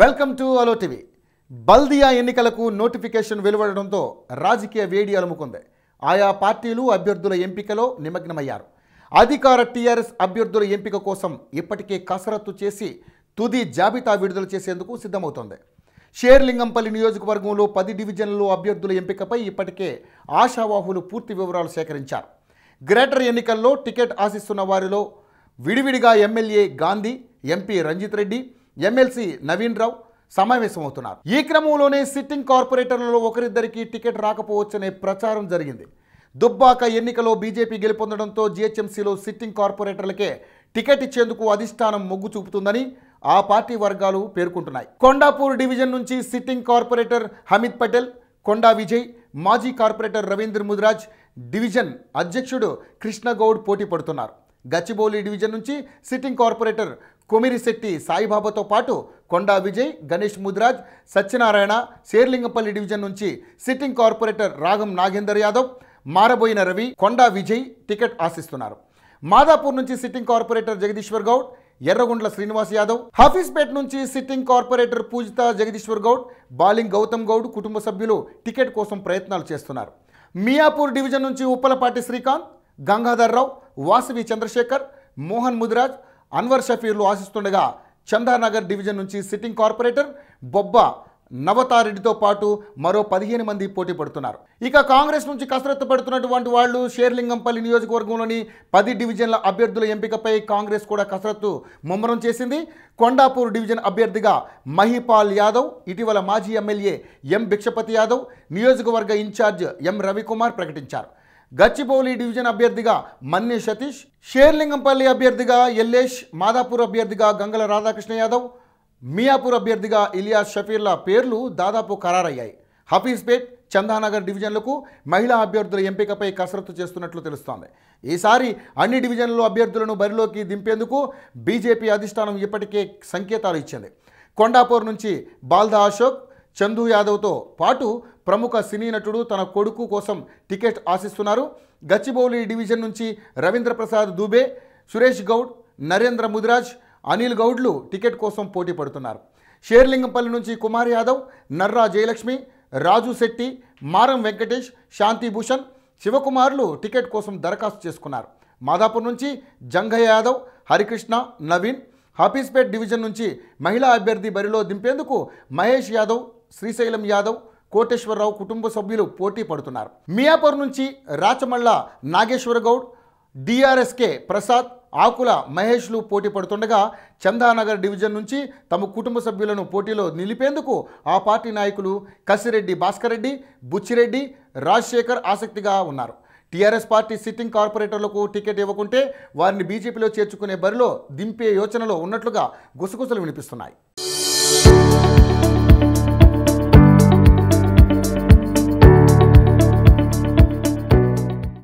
welcome to అలో TV బల్దియా ఎన్నికలకు నోటిఫికేషన్ వెలువడడంతో రాజకీయ వేడి అలుముకుంది ఆయా పార్టీలు అభ్యర్థుల ఎంపికలో నిమగ్నమయ్యారు అధికార టీఆర్ఎస్ అభ్యర్థుల ఎంపిక కోసం ఇప్పటికే కసరత్తు చేసి తుది జాబితా విడుదల చేసేందుకు సిద్ధమవుతోంది షేర్లింగంపల్లి నియోజకవర్గంలో పది డివిజన్లలో అభ్యర్థుల ఎంపికపై ఇప్పటికే ఆశావాహులు పూర్తి వివరాలు సేకరించారు గ్రేటర్ ఎన్నికల్లో టికెట్ ఆశిస్తున్న వారిలో విడివిడిగా MLA Gandhi MP Ranjith Reddy MLC Naveen Rao సమావేశమవుతున్నారు ఈ క్రమంలోనే సిట్టింగ్ కార్పొరేటర్లలో ఒకరిద్దరికి టికెట్ రాకపోవచ్చనే ప్రచారం జరిగింది దుబ్బాక ఎన్నికలో బీజేపీ గెలుపొందడంతో జీహెచ్ఎంసీలో సిట్టింగ్ కార్పొరేటర్లకే టికెట్ ఇచ్చేందుకు అధిష్టానం మొగ్గు చూపుతుందని ఆ పార్టీ వర్గాలు పేర్కొంటున్నాయి కొండాపూర్ డివిజన్ నుంచి సిట్టింగ్ కార్పొరేటర్ హమీద్ పటేల్ కొండా విజయ్ మాజీ కార్పొరేటర్ రవీంద్ర ముదిరాజ్ డివిజన్ అధ్యక్షుడు కృష్ణగౌడ్ పోటీ పడుతున్నారు గచ్చిబౌలి డివిజన్ నుంచి సిట్టింగ్ కార్పొరేటర్ కొమిరిశెట్టి సాయిబాబాతో పాటు కొండా విజయ్ గణేష్ ముద్రాజ్ సత్యనారాయణ శేర్లింగపల్లి డివిజన్ నుంచి సిట్టింగ్ కార్పొరేటర్ రాగం నాగేందర్ యాదవ్ మారబోయిన రవి కొండా విజయ్ టికెట్ ఆశిస్తున్నారు మాదాపూర్ నుంచి సిట్టింగ్ కార్పొరేటర్ జగదీశ్వర్ గౌడ్ ఎర్రగుండ్ల శ్రీనివాస్ యాదవ్ హఫీస్పేట్ నుంచి సిట్టింగ్ కార్పొరేటర్ పూజిత జగదీశ్వర్ గౌడ్ బాలింగ్ గౌతమ్ గౌడ్ కుటుంబ సభ్యులు టికెట్ కోసం ప్రయత్నాలు చేస్తున్నారు మియాపూర్ డివిజన్ నుంచి ఉప్పలపాటి శ్రీకాంత్ గంగాధర్రావు వాసవి చంద్రశేఖర్ మోహన్ ముదిరాజ్ అన్వర్ షఫీర్లు ఆశిస్తుండగా చందానగర్ డివిజన్ నుంచి సిట్టింగ్ కార్పొరేటర్ బొబ్బ నవతారెడ్డితో పాటు మరో పదిహేను మంది పోటీ పడుతున్నారు ఇక కాంగ్రెస్ నుంచి కసరత్తు పడుతున్నటువంటి వాళ్ళు షేర్లింగంపల్లి నియోజకవర్గంలోని పది డివిజన్ల అభ్యర్థుల ఎంపికపై కాంగ్రెస్ కూడా కసరత్తు ముమ్మరం చేసింది కొండాపూర్ డివిజన్ అభ్యర్థిగా మహిపాల్ యాదవ్ ఇటీవల మాజీ ఎమ్మెల్యే ఎం భిక్షపతి యాదవ్ నియోజకవర్గ ఇన్ఛార్జ్ ఎం రవికుమార్ ప్రకటించారు గచ్చిబౌలి డివిజన్ అభ్యర్థిగా మన్ని సతీష్ షేర్లింగంపల్లి అభ్యర్థిగా ఎల్లేష్ మాదాపూర్ అభ్యర్థిగా గంగల రాధాకృష్ణ యాదవ్ మియాపూర్ అభ్యర్థిగా ఇలియాస్ షఫీర్ల పేర్లు దాదాపు ఖరారయ్యాయి హఫీజ్పేట్ చందానగర్ డివిజన్లకు మహిళా అభ్యర్థుల ఎంపికపై కసరత్తు చేస్తున్నట్లు తెలుస్తోంది ఈసారి అన్ని డివిజన్లలో అభ్యర్థులను బరిలోకి దింపేందుకు బీజేపీ అధిష్టానం ఇప్పటికే సంకేతాలు ఇచ్చింది కొండాపూర్ నుంచి బాల్దా అశోక్ చందు యాదవ్తో పాటు ప్రముఖ సినీ నటుడు తన కొడుకు కోసం టికెట్ ఆశిస్తున్నారు గచ్చిబౌలి డివిజన్ నుంచి రవీంద్ర ప్రసాద్ దూబే సురేష్ గౌడ్ నరేంద్ర ముదిరాజ్ అనిల్ గౌడ్లు టికెట్ కోసం పోటీ పడుతున్నారు షేర్లింగంపల్లి నుంచి కుమార్ యాదవ్ నర్రా జయలక్ష్మి రాజు శెట్టి మారం వెంకటేష్ శాంతిభూషణ్ శివకుమార్లు టికెట్ కోసం దరఖాస్తు చేసుకున్నారు మాదాపూర్ నుంచి జంఘయ్య యాదవ్ హరికృష్ణ నవీన్ హాఫీస్పేట్ డివిజన్ నుంచి మహిళా అభ్యర్థి బరిలో దింపేందుకు మహేష్ యాదవ్ శ్రీశైలం యాదవ్ కోటేశ్వరరావు కుటుంబ సభ్యులు పోటీ పడుతున్నారు మియాపూర్ నుంచి రాచమల్ల నాగేశ్వర గౌడ్ డిఆర్ఎస్కే ప్రసాద్ ఆకుల మహేష్లు పోటీ పడుతుండగా చందానగర్ డివిజన్ నుంచి తమ కుటుంబ సభ్యులను పోటీలో నిలిపేందుకు ఆ పార్టీ నాయకులు కసిరెడ్డి భాస్కర్ రెడ్డి బుచ్చిరెడ్డి రాజశేఖర్ ఆసక్తిగా ఉన్నారు టీఆర్ఎస్ పార్టీ సిట్టింగ్ కార్పొరేటర్లకు టికెట్ ఇవ్వకుంటే వారిని బీజేపీలో చేర్చుకునే బరిలో దింపే యోచనలో ఉన్నట్లుగా గుసగుసలు వినిపిస్తున్నాయి